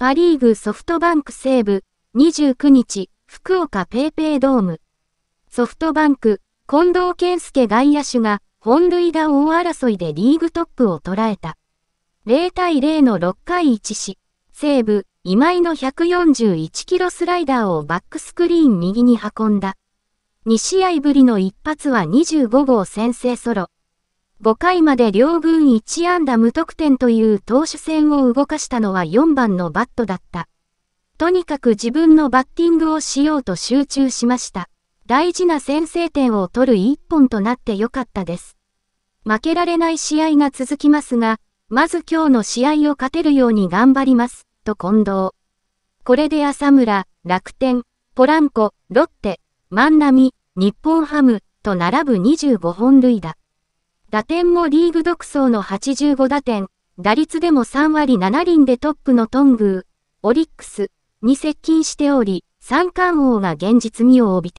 パリーグソフトバンク西部、29日、福岡ペーペー・ドーム。ソフトバンク、近藤健介外野手が、本塁打大争いでリーグトップを捉えた。0対0の6回1死、西部、今井の141キロスライダーをバックスクリーン右に運んだ。2試合ぶりの一発は25号先制ソロ。5回まで両軍1安打無得点という投手戦を動かしたのは4番のバットだった。とにかく自分のバッティングをしようと集中しました。大事な先制点を取る一本となってよかったです。負けられない試合が続きますが、まず今日の試合を勝てるように頑張ります、と近藤。これで浅村、楽天、ポランコ、ロッテ、万波、日本ハム、と並ぶ25本塁打。打点もリーグ独走の85打点、打率でも3割7厘でトップのトングー、オリックスに接近しており、三冠王が現実味を帯びて